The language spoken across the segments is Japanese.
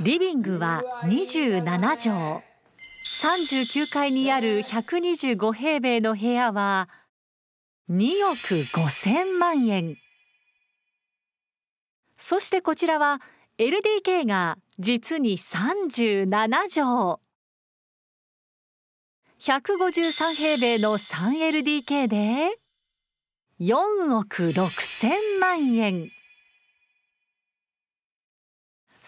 リビングは27畳39階にある125平米の部屋は2億5000万円そしてこちらは LDK が実に37畳153平米の 3LDK で4億6,000万円。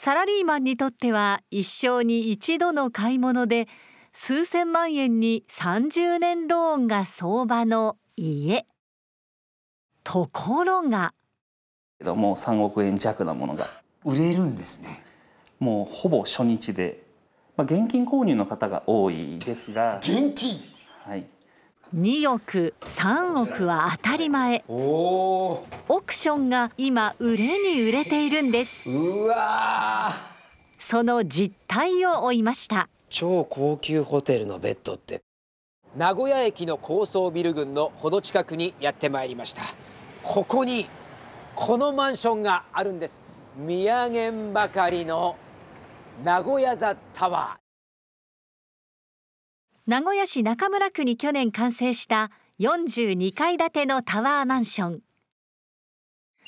サラリーマンにとっては一生に一度の買い物で数千万円に30年ローンが相場の家ところがもう3億円弱のものが売れるんですねもうほぼ初日で、まあ、現金購入の方が多いですが現金はい2億3億は当たり前オクションが今売れに売れているんですその実態を追いました超高級ホテルのベッドって名古屋駅の高層ビル群のほど近くにやってまいりましたここにこのマンションがあるんです見上げんばかりの名古屋座タワー名古屋市中村区に去年完成した42階建てのタワーマンション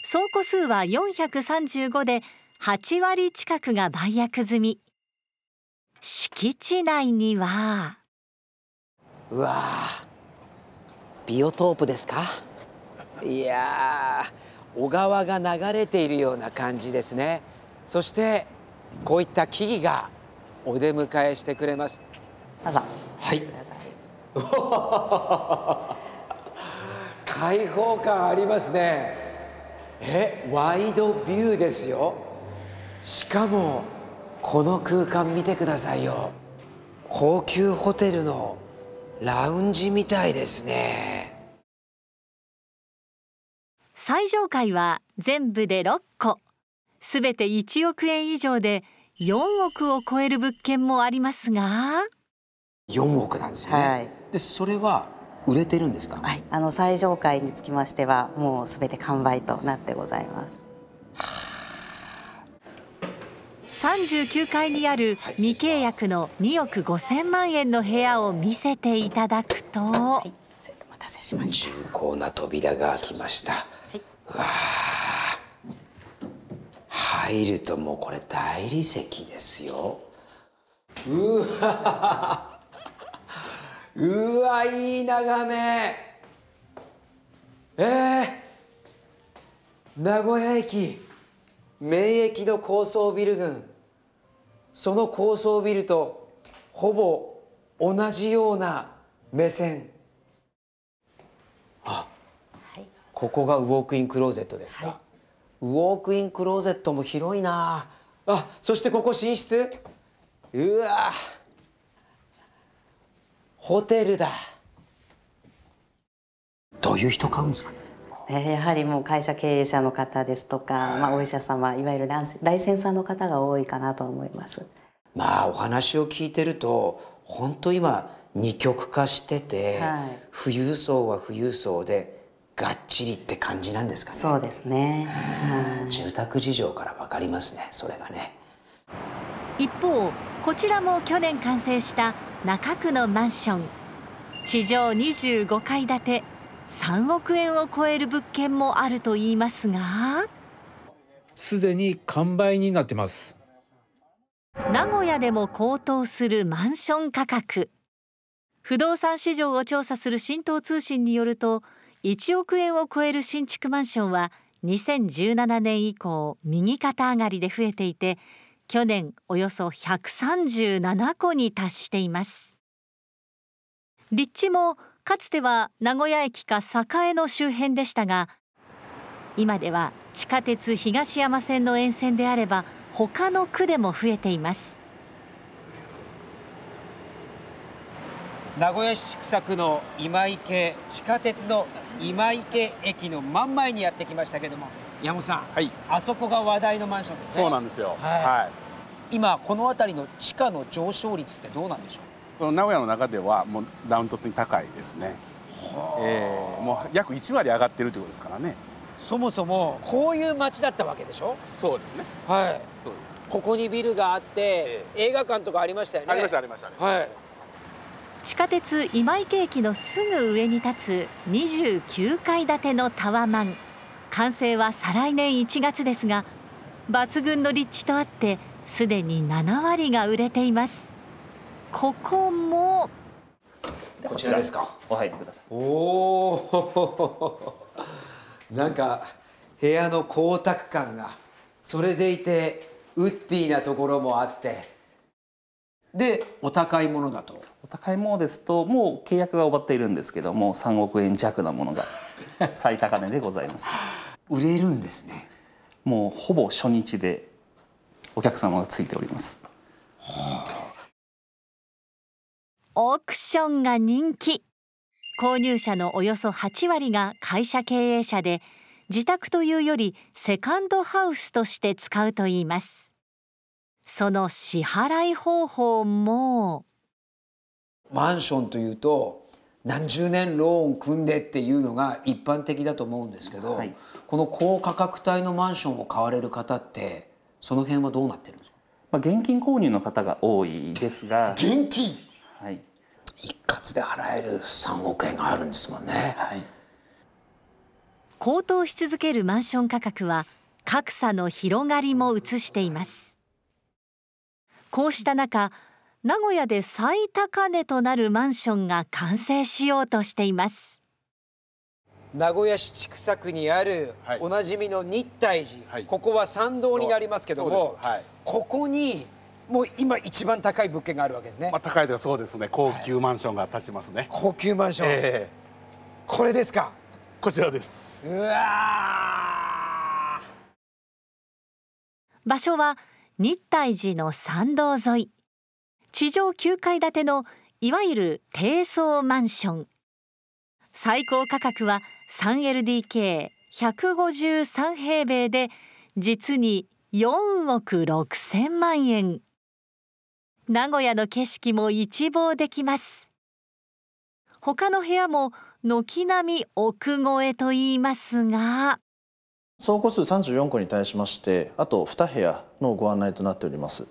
倉庫数は435で8割近くが売約済み敷地内にはうわビオトープですかいや小川が流れているような感じですねそしてこういった木々がお出迎えしてくれますどうぞはい 開放感ありますねえワイドビューですよしかもこの空間見てくださいよ高級ホテルのラウンジみたいですね最上階は全部で6個すべて1億円以上で4億を超える物件もありますが。4億なんですよね、はい、でそれは売れてるんですか、はい、あの最上階につきましてはもうすべて完売となってございます、はあ、39階にある未契約の2億5千万円の部屋を見せていただくと、はい、お待たせしました重厚な扉が開きました、はい、わあ入るともうこれ大理石ですようわうわいい眺めえー、名古屋駅名駅の高層ビル群その高層ビルとほぼ同じような目線あ、はい、ここがウォークインクローゼットですか、はい、ウォークインクローゼットも広いなあそしてここ寝室うわホテルだどういう人買うんですかねやはりもう会社経営者の方ですとか、まあ、お医者様いわゆるライセンサーの方が多いかなと思いますまあお話を聞いてると本当今二極化してて、はい、富裕層は富裕層でがっちりって感じなんですかねそうですね、はい、住宅事情から分かりますねそれがね一方こちらも去年完成した中区のマンション地上25階建て3億円を超える物件もあるといいますがすでに完売になってます名古屋でも高騰するマンション価格不動産市場を調査する新東通信によると1億円を超える新築マンションは2017年以降右肩上がりで増えていて去年およそ137個に達しています立地もかつては名古屋駅か栄の周辺でしたが今では地下鉄東山線の沿線であれば他の区でも増えています名古屋市千種区の今池地下鉄の今池駅の真ん前にやってきましたけども山本さん、はい、あそこが話題のマンションですねそうなんですよ、はい、はい、今この辺りの地価の上昇率ってどうなんでしょうこの名古屋の中ではもうダウントツに高いですね、えー、もう約1割上がってるということですからねそもそもこういう街だったわけでしょそうですねはいそうですここにビルがあって、えー、映画館とかありましたよねありましたありました、はい地下鉄今池駅のすぐ上に立つ29階建てのタワマン完成は再来年1月ですが抜群の立地とあってすでに7割が売れていますここもこちらですかお入りくださいおおなんか部屋の光沢感がそれでいてウッディなところもあってでお高いものだとお高いものですともう契約が終わっているんですけども3億円弱のものが最高値でございます 売れるんですねもうほぼ初日でお客様がついております、はあ、オークションが人気購入者のおよそ8割が会社経営者で自宅というよりセカンドハウスとして使うといいますその支払い方法もマンションというと何十年ローン組んでっていうのが一般的だと思うんですけど、はい、この高価格帯のマンションを買われる方ってその辺はどうなってるんですか、まあ、現金購入の方が多いですが現金、はい、一括で払える3億円があるんですもんね、はい、高騰し続けるマンション価格は格差の広がりも映していますこうした中名古屋で最高値となるマンションが完成しようとしています名古屋市千種区にあるおなじみの日泰寺、はい、ここは参道になりますけども、はい、ここにもう今一番高い物件があるわけですね、まあ、高いとそうですね高級マンションが建ちますね、はい、高級マンション、えー、これですかこちらですうわ場所は日泰寺の参道沿い地上9階建てのいわゆる低層マンション最高価格は 3LDK153 平米で実に4億6千万円名古屋の景色も一望できます他の部屋も軒並み奥越えと言いますが総戸数34戸に対しましてあと2部屋のご案内となっております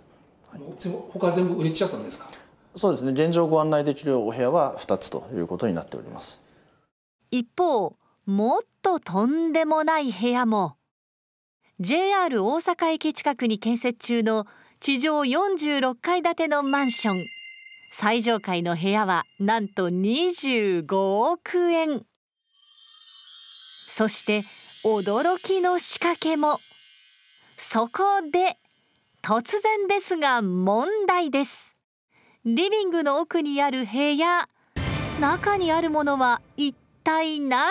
他全部売れちゃったんですかそうですね現状ご案内できるお部屋は2つということになっております一方もっととんでもない部屋も JR 大阪駅近くに建設中の地上46階建てのマンション最上階の部屋はなんと25億円そして驚きの仕掛けもそこで突然ですが問題ですリビングの奥にある部屋中にあるものは一体何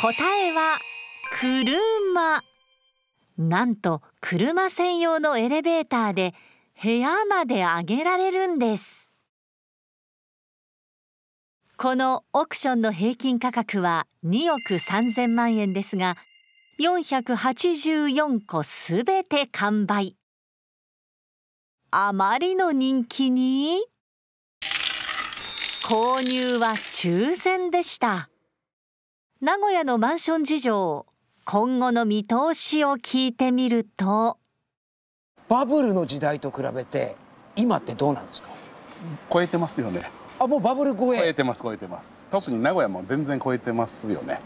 答えは車なんと車専用のエレベーターで部屋まで上げられるんですこのオクションの平均価格は2億3000万円ですが484個すべて完売あまりの人気に購入は抽選でした名古屋のマンション事情今後の見通しを聞いてみるとバブルの時代と比べて今ってどうなんですか超えてますよねあもうバブル超え超えてます超えてます特に名古屋も全然超えてますよね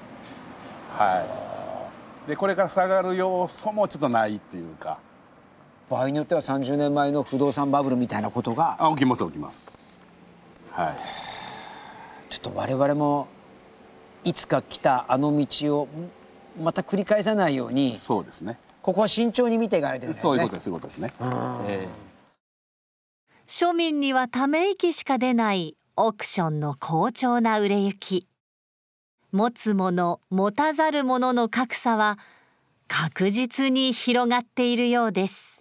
はいでこれから下がる要素もちょっとないっていうか場合によっては30年前の不動産バブルみたいなことがあ起きます起きますはいちょっと我々もいつか来たあの道をまた繰り返さないようにそうですねここは慎重に見ていかですねそういうことですそういうことですね、えー、庶民にはため息しか出ないオークションの好調な売れ行き持つもの持たざる者の格差は確実に広がっているようです